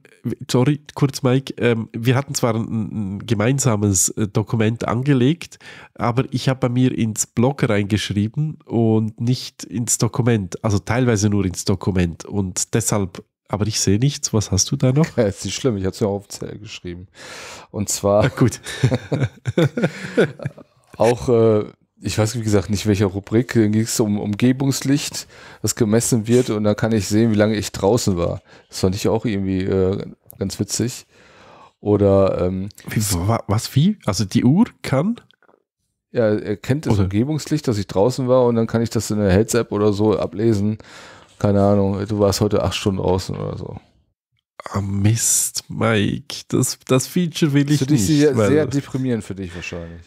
sorry, kurz Mike, ähm, wir hatten zwar ein, ein gemeinsames äh, Dokument angelegt, aber ich habe bei mir ins Blog reingeschrieben und nicht ins Dokument, also teilweise nur ins Dokument. Und deshalb aber ich sehe nichts. Was hast du da noch? Ja, ist nicht schlimm, ich habe es ja auf Zell geschrieben. Und zwar. Na gut. auch, äh, ich weiß wie gesagt nicht, welcher Rubrik, Dann ging es um Umgebungslicht, das gemessen wird und da kann ich sehen, wie lange ich draußen war. Das fand ich auch irgendwie äh, ganz witzig. Oder ähm, wie, was wie? Also die Uhr kann? Ja, er kennt das oder? Umgebungslicht, dass ich draußen war und dann kann ich das in der Heads-App oder so ablesen keine Ahnung, du warst heute acht Stunden außen oder so. Ah, Mist, Mike. Das, das Feature will ich für dich nicht. Sehr, deprimieren für dich wahrscheinlich.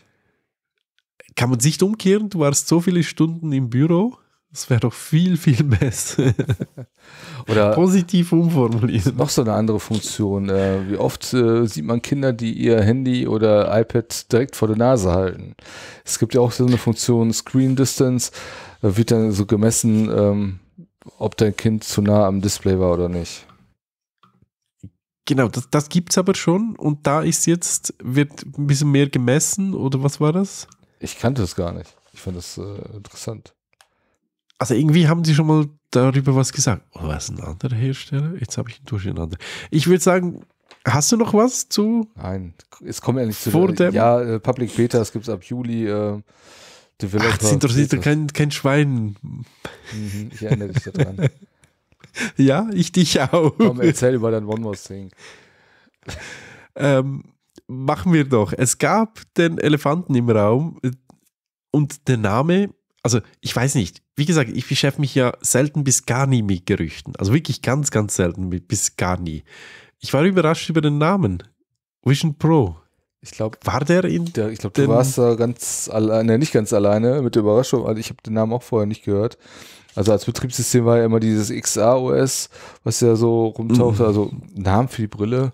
Kann man sich umkehren? Du warst so viele Stunden im Büro? Das wäre doch viel, viel besser. Oder positiv umformulieren. Noch so eine andere Funktion. Äh, wie oft äh, sieht man Kinder, die ihr Handy oder iPad direkt vor der Nase halten? Es gibt ja auch so eine Funktion Screen Distance. Äh, wird dann so gemessen, ähm, ob dein Kind zu nah am Display war oder nicht. Genau, das, das gibt es aber schon und da ist jetzt, wird ein bisschen mehr gemessen oder was war das? Ich kannte es gar nicht. Ich fand das äh, interessant. Also irgendwie haben sie schon mal darüber was gesagt. Oder oh, war es ein anderer Hersteller? Jetzt habe ich ihn durcheinander. Ich würde sagen, hast du noch was zu? Nein, es kommen ja nicht zu. Vor dem? Ja, äh, Public Beta, es gibt es ab Juli. Äh, Developer. Ach, das interessiert das. kein, kein Schwein. Mhm, ich erinnere dich daran. ja, ich dich auch. Komm, erzähl über dein One More Thing. Ähm, machen wir doch. Es gab den Elefanten im Raum äh, und der Name, also ich weiß nicht, wie gesagt, ich beschäftige mich ja selten bis gar nie mit Gerüchten. Also wirklich ganz, ganz selten bis gar nie. Ich war überrascht über den Namen. Vision Pro. Ich glaube, war der in? Der, ich glaube, du warst da ganz alleine, nicht ganz alleine mit der Überraschung. Also ich habe den Namen auch vorher nicht gehört. Also als Betriebssystem war ja immer dieses XAOS, was ja so rumtaucht. Mhm. Also Namen für die Brille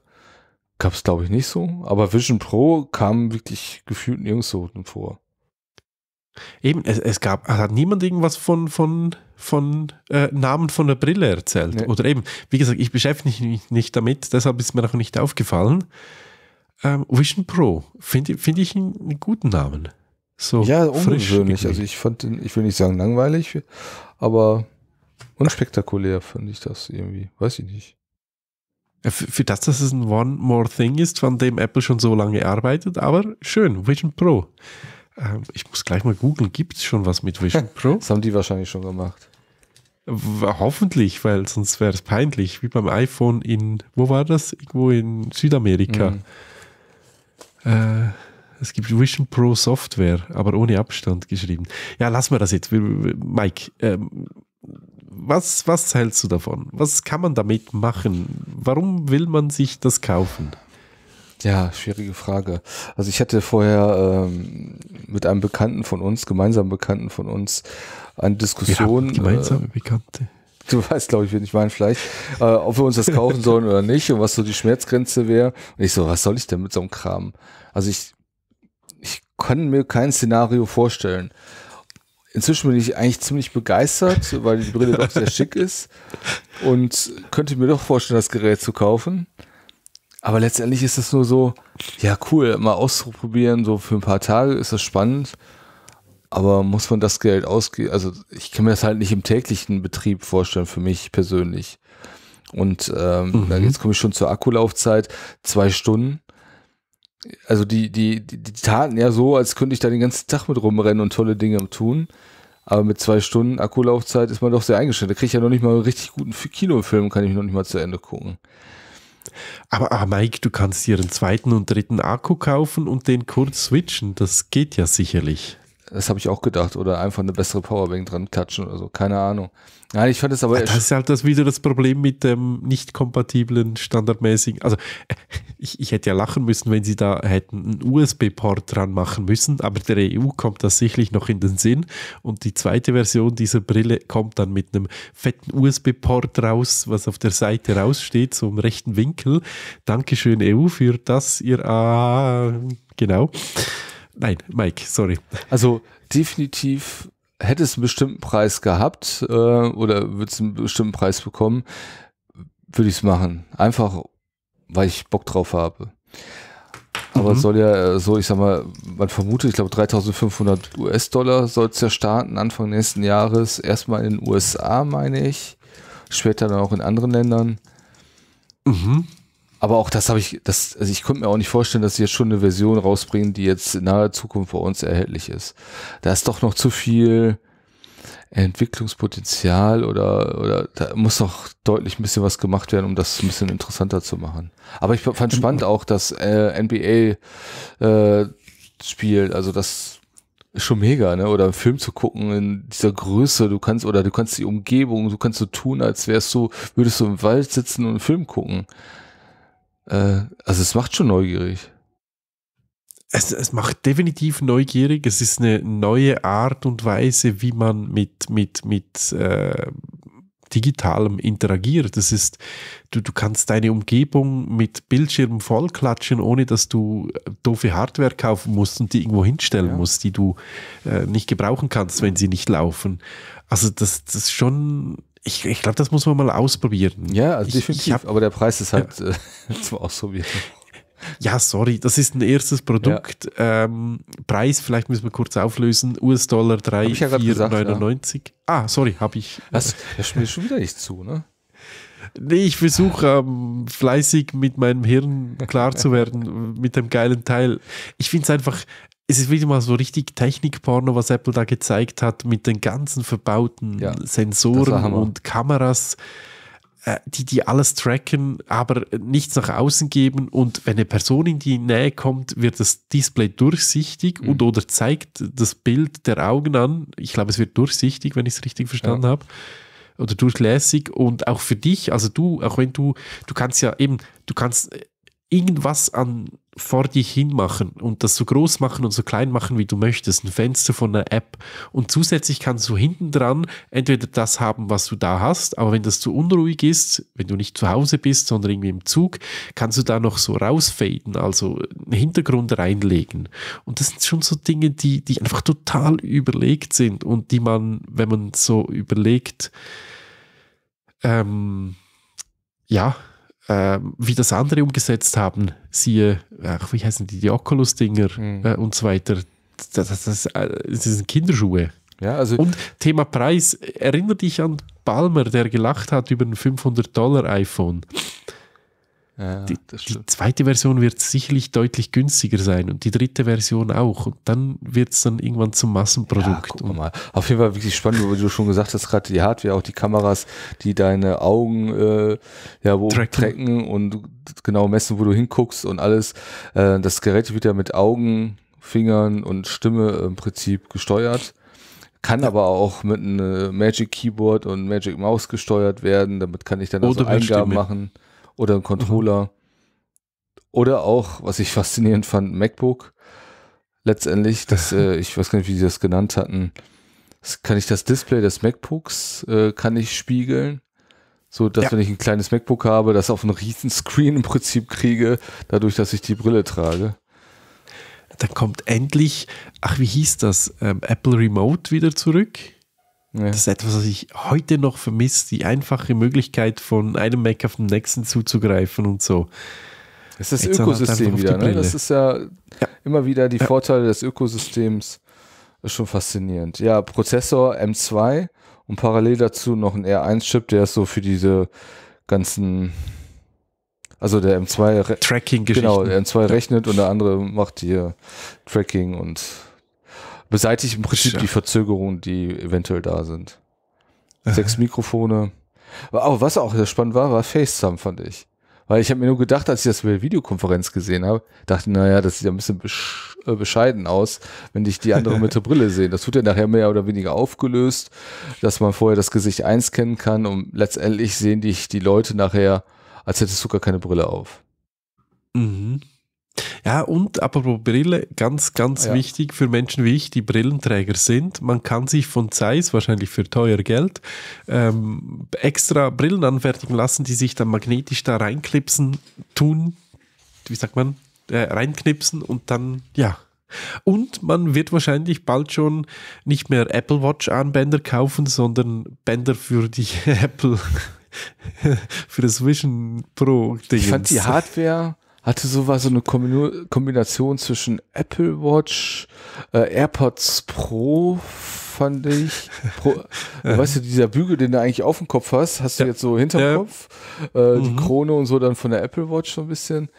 gab es glaube ich nicht so. Aber Vision Pro kam wirklich gefühlt nirgends so vor. Eben, es, es gab, hat niemand irgendwas von, von, von äh, Namen von der Brille erzählt. Nee. Oder eben, wie gesagt, ich beschäftige mich nicht damit, deshalb ist mir noch nicht aufgefallen ähm, Vision Pro. Finde find ich einen guten Namen. So ja, ungewöhnlich. Also ich fand den, ich will nicht sagen langweilig, aber unspektakulär fand ich das irgendwie. Weiß ich nicht. Für, für das, dass es ein One More Thing ist, von dem Apple schon so lange arbeitet, aber schön, Vision Pro. Ähm, ich muss gleich mal googeln, gibt es schon was mit Vision Pro? das haben die wahrscheinlich schon gemacht. Hoffentlich, weil sonst wäre es peinlich, wie beim iPhone in, wo war das? Irgendwo in Südamerika. Mhm. Äh, es gibt Vision Pro Software, aber ohne Abstand geschrieben. Ja, lass mal das jetzt. Mike, ähm, was, was hältst du davon? Was kann man damit machen? Warum will man sich das kaufen? Ja, schwierige Frage. Also ich hatte vorher ähm, mit einem Bekannten von uns, gemeinsamen Bekannten von uns, eine Diskussion. Wir haben gemeinsame äh, Bekannte du weißt, glaube ich, wen ich meine, vielleicht, äh, ob wir uns das kaufen sollen oder nicht und was so die Schmerzgrenze wäre. Und ich so, was soll ich denn mit so einem Kram? Also ich, ich kann mir kein Szenario vorstellen. Inzwischen bin ich eigentlich ziemlich begeistert, weil die Brille doch sehr schick ist und könnte mir doch vorstellen, das Gerät zu kaufen. Aber letztendlich ist es nur so, ja cool, mal ausprobieren, so für ein paar Tage ist das spannend aber muss man das Geld ausgeben? Also ich kann mir das halt nicht im täglichen Betrieb vorstellen für mich persönlich. Und ähm, mhm. jetzt komme ich schon zur Akkulaufzeit, zwei Stunden. Also die, die, die, die taten ja so, als könnte ich da den ganzen Tag mit rumrennen und tolle Dinge tun. Aber mit zwei Stunden Akkulaufzeit ist man doch sehr eingeschränkt. Da kriege ich ja noch nicht mal einen richtig guten Kinofilm, kann ich noch nicht mal zu Ende gucken. Aber, aber Mike, du kannst dir einen zweiten und dritten Akku kaufen und den kurz switchen. Das geht ja sicherlich. Das habe ich auch gedacht. Oder einfach eine bessere Powerbank dran klatschen oder so. Keine Ahnung. Nein, ich fand es aber. Ja, ah, das ist halt das wieder das Problem mit dem nicht kompatiblen, standardmäßigen. Also, ich, ich hätte ja lachen müssen, wenn sie da hätten einen USB-Port dran machen müssen. Aber der EU kommt das sicherlich noch in den Sinn. Und die zweite Version dieser Brille kommt dann mit einem fetten USB-Port raus, was auf der Seite raussteht, so im rechten Winkel. Dankeschön, EU, für das, ihr. Ah, genau. Nein, Mike, sorry. Also definitiv hätte es einen bestimmten Preis gehabt äh, oder würde es einen bestimmten Preis bekommen, würde ich es machen. Einfach, weil ich Bock drauf habe. Aber mhm. soll ja äh, so, ich sag mal, man vermutet, ich glaube 3500 US-Dollar soll es ja starten, Anfang nächsten Jahres. Erstmal in den USA, meine ich. Später dann auch in anderen Ländern. Mhm. Aber auch das habe ich, das, also ich konnte mir auch nicht vorstellen, dass sie jetzt schon eine Version rausbringen, die jetzt in naher Zukunft bei uns erhältlich ist. Da ist doch noch zu viel Entwicklungspotenzial oder, oder da muss doch deutlich ein bisschen was gemacht werden, um das ein bisschen interessanter zu machen. Aber ich fand ähm, spannend auch dass äh, NBA äh, spielt, also das ist schon mega, ne? Oder einen Film zu gucken in dieser Größe, du kannst, oder du kannst die Umgebung, du kannst so tun, als wärst du, würdest du im Wald sitzen und einen Film gucken. Äh, also es macht schon neugierig. Es, es, macht definitiv neugierig. Es ist eine neue Art und Weise, wie man mit, mit, mit äh, Digitalem interagiert. Das ist, du, du kannst deine Umgebung mit Bildschirmen vollklatschen, ohne dass du äh, doofe Hardware kaufen musst und die irgendwo hinstellen ja. musst, die du äh, nicht gebrauchen kannst, wenn sie nicht laufen. Also das, das ist schon ich, ich glaube, das muss man mal ausprobieren. Ja, also ich, definitiv. Ich hab, aber der Preis ist halt ja. äh, zum Ausprobieren. Ja, sorry, das ist ein erstes Produkt. Ja. Ähm, Preis, vielleicht müssen wir kurz auflösen. US-Dollar 3,499. Ja ja. Ah, sorry, habe ich. Was? Da mir schon wieder nicht zu, ne? Nee, ich versuche ähm, fleißig mit meinem Hirn klar zu werden, mit dem geilen Teil. Ich finde es einfach, es ist wieder mal so richtig Technikporno, was Apple da gezeigt hat, mit den ganzen verbauten ja, Sensoren und Kameras, äh, die, die alles tracken, aber nichts nach außen geben. Und wenn eine Person in die Nähe kommt, wird das Display durchsichtig mhm. und oder zeigt das Bild der Augen an. Ich glaube, es wird durchsichtig, wenn ich es richtig verstanden ja. habe oder durchlässig und auch für dich, also du, auch wenn du, du kannst ja eben, du kannst äh, irgendwas an vor dich hin machen und das so groß machen und so klein machen, wie du möchtest. Ein Fenster von einer App. Und zusätzlich kannst du hinten dran entweder das haben, was du da hast, aber wenn das zu unruhig ist, wenn du nicht zu Hause bist, sondern irgendwie im Zug, kannst du da noch so rausfaden, also einen Hintergrund reinlegen. Und das sind schon so Dinge, die, die einfach total überlegt sind und die man, wenn man so überlegt, ähm, ja, äh, wie das andere umgesetzt haben, siehe, ach, wie heißen die, die Oculus-Dinger mhm. äh, und so weiter, das, das, das, äh, das sind Kinderschuhe. Ja, also und Thema Preis, erinnere dich an Palmer, der gelacht hat über ein 500-Dollar-iPhone. Ja, die, die, zweite Version wird sicherlich deutlich günstiger sein und die dritte Version auch. Und dann wird es dann irgendwann zum Massenprodukt. Ja, Auf jeden Fall wirklich spannend, wie du schon gesagt hast, gerade die Hardware, auch die Kameras, die deine Augen äh, ja, wo tracken. tracken. und genau messen, wo du hinguckst und alles. Äh, das Gerät wird ja mit Augen, Fingern und Stimme im Prinzip gesteuert. Kann ja. aber auch mit einem Magic Keyboard und Magic Mouse gesteuert werden. Damit kann ich dann auch also Eingaben Stimme. machen oder ein Controller. Mhm. Oder auch, was ich faszinierend fand, MacBook. Letztendlich, das, äh, ich weiß gar nicht, wie sie das genannt hatten. Das kann ich das Display des MacBooks äh, kann ich spiegeln? So, dass ja. wenn ich ein kleines MacBook habe, das auf einen riesen Screen im Prinzip kriege, dadurch, dass ich die Brille trage. Dann kommt endlich, ach, wie hieß das? Ähm, Apple Remote wieder zurück. Ja. Das ist etwas, was ich heute noch vermisse, die einfache Möglichkeit, von einem Mac auf den nächsten zuzugreifen und so. Das ist das Ökosystem wieder, ne? Das ist ja, ja, immer wieder die ja. Vorteile des Ökosystems. Ist schon faszinierend. Ja, Prozessor M2 und parallel dazu noch ein R1-Chip, der ist so für diese ganzen, also der M2 Tracking-Geschichte. Genau, der M2 rechnet und der andere macht hier Tracking und beseitigt im Prinzip Tja. die Verzögerungen, die eventuell da sind. Sechs Mikrofone. Aber was auch sehr spannend war, war FaceTime, fand ich. Weil ich habe mir nur gedacht, als ich das über Videokonferenz gesehen habe, dachte, ich, naja, das sieht ja ein bisschen äh, bescheiden aus, wenn dich die anderen mit der Brille sehen. Das wird ja nachher mehr oder weniger aufgelöst, dass man vorher das Gesicht einscannen kann und letztendlich sehen dich die Leute nachher, als hättest du gar keine Brille auf. Mhm. Ja, und apropos Brille, ganz, ganz ah, ja. wichtig für Menschen wie ich, die Brillenträger sind. Man kann sich von Zeiss, wahrscheinlich für teuer Geld, ähm, extra Brillen anfertigen lassen, die sich dann magnetisch da reinklipsen, tun, wie sagt man, äh, reinknipsen und dann, ja. Und man wird wahrscheinlich bald schon nicht mehr Apple Watch Armbänder kaufen, sondern Bänder für die Apple, für das Vision Pro Ding. Ich fand die Hardware hatte sowas so eine Kombination zwischen Apple Watch, äh, AirPods Pro, fand ich. Pro, äh, weißt du, dieser Bügel, den du eigentlich auf dem Kopf hast, hast ja. du jetzt so hinterm ja. Kopf. Äh, mhm. Die Krone und so dann von der Apple Watch so ein bisschen.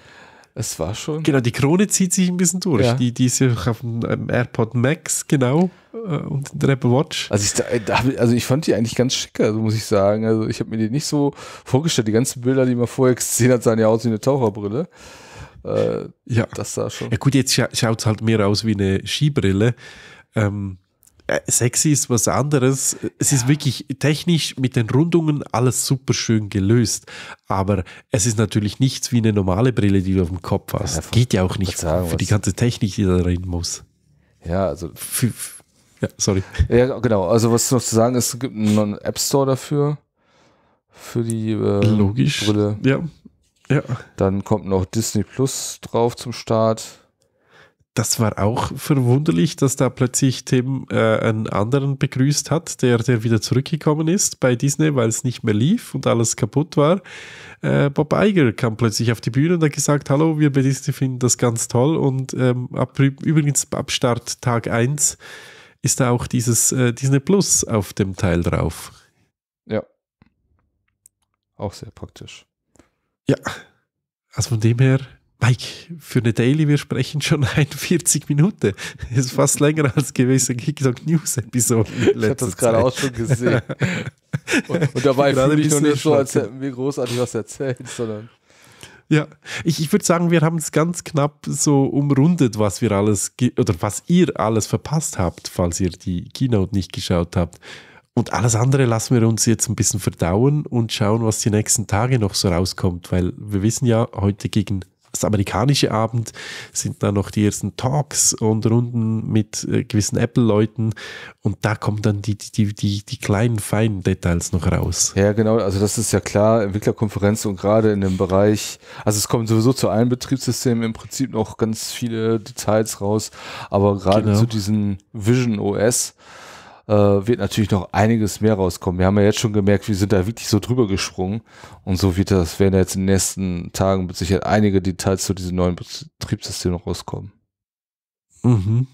Es war schon. Genau, die Krone zieht sich ein bisschen durch. Ja. Die, die ist ja auf dem ähm, AirPod Max, genau. Äh, und den Apple Watch. Also äh, ich, also ich fand die eigentlich ganz schick, also muss ich sagen. Also ich habe mir die nicht so vorgestellt. Die ganzen Bilder, die man vorher gesehen hat, sahen ja aus wie eine Taucherbrille. Äh, ja. Das sah schon. Ja gut, jetzt scha schaut es halt mehr aus wie eine Skibrille. Ähm, äh, sexy ist was anderes. Es ja. ist wirklich technisch mit den Rundungen alles super schön gelöst. Aber es ist natürlich nichts wie eine normale Brille, die du auf dem Kopf hast. Ja, Geht ja auch nicht sagen, für die ganze Technik, die da rein muss. Ja, also für, ja, sorry. Ja, genau. Also was noch zu sagen ist, es gibt einen App Store dafür. Für die äh, Logisch. Brille. Ja. ja. Dann kommt noch Disney Plus drauf zum Start. Das war auch verwunderlich, dass da plötzlich Tim äh, einen anderen begrüßt hat, der, der wieder zurückgekommen ist bei Disney, weil es nicht mehr lief und alles kaputt war. Äh, Bob Eiger kam plötzlich auf die Bühne und hat gesagt, hallo, wir bei Disney finden das ganz toll und ähm, ab, übrigens ab Start Tag 1 ist da auch dieses äh, Disney Plus auf dem Teil drauf. Ja. Auch sehr praktisch. Ja. Also von dem her, Mike, für eine Daily, wir sprechen schon 41 Minuten. ist fast länger als gewisse Geekdog News Episode. Ich habe das gerade auch schon gesehen. Und, und dabei fühle ich noch nicht so, als hätten wir großartig was erzählt, sondern. Ja, ich, ich würde sagen, wir haben es ganz knapp so umrundet, was wir alles oder was ihr alles verpasst habt, falls ihr die Keynote nicht geschaut habt. Und alles andere lassen wir uns jetzt ein bisschen verdauen und schauen, was die nächsten Tage noch so rauskommt, weil wir wissen ja, heute gegen das amerikanische Abend sind dann noch die ersten Talks und Runden mit äh, gewissen Apple-Leuten und da kommen dann die, die, die, die kleinen, feinen Details noch raus. Ja, genau, also das ist ja klar, Entwicklerkonferenz und gerade in dem Bereich, also es kommen sowieso zu allen Betriebssystemen im Prinzip noch ganz viele Details raus, aber gerade genau. zu diesen Vision OS, äh, wird natürlich noch einiges mehr rauskommen. Wir haben ja jetzt schon gemerkt, wir sind da wirklich so drüber gesprungen. Und so wird das, werden jetzt in den nächsten Tagen mit Sicherheit einige Details zu diesem neuen Betriebssystem noch rauskommen. Mhm.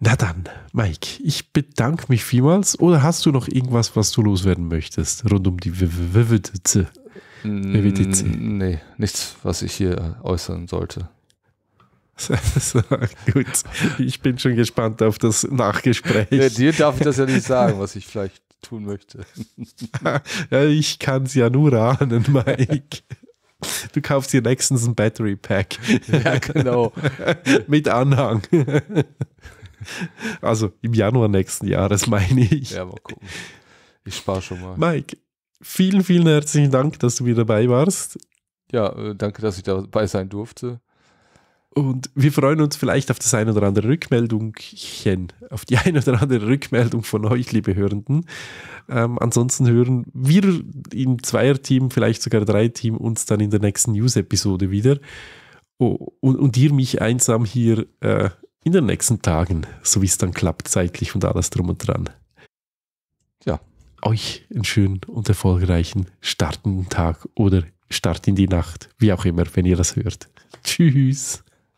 Na dann, Mike, ich bedanke mich vielmals. Oder hast du noch irgendwas, was du loswerden möchtest rund um die WWDC? Nee, nichts, was ich hier äußern sollte. So, gut, ich bin schon gespannt auf das Nachgespräch. Ja, dir darf ich das ja nicht sagen, was ich vielleicht tun möchte. ja, ich kann es ja nur ahnen, Mike. Du kaufst dir nächstens ein Battery Pack. Ja, genau. Mit Anhang. Also im Januar nächsten Jahres, meine ich. Ja, mal gucken. Ich spare schon mal. Mike, vielen, vielen herzlichen Dank, dass du wieder dabei warst. Ja, äh, danke, dass ich dabei sein durfte. Und wir freuen uns vielleicht auf das ein oder andere Rückmeldungchen, auf die ein oder andere Rückmeldung von euch, liebe Hörenden. Ähm, ansonsten hören wir im Zweierteam, vielleicht sogar Dreierteam, uns dann in der nächsten News-Episode wieder. Oh, und, und, ihr mich einsam hier äh, in den nächsten Tagen, so wie es dann klappt, zeitlich und alles drum und dran. Ja. Euch einen schönen und erfolgreichen startenden Tag oder Start in die Nacht, wie auch immer, wenn ihr das hört. Tschüss.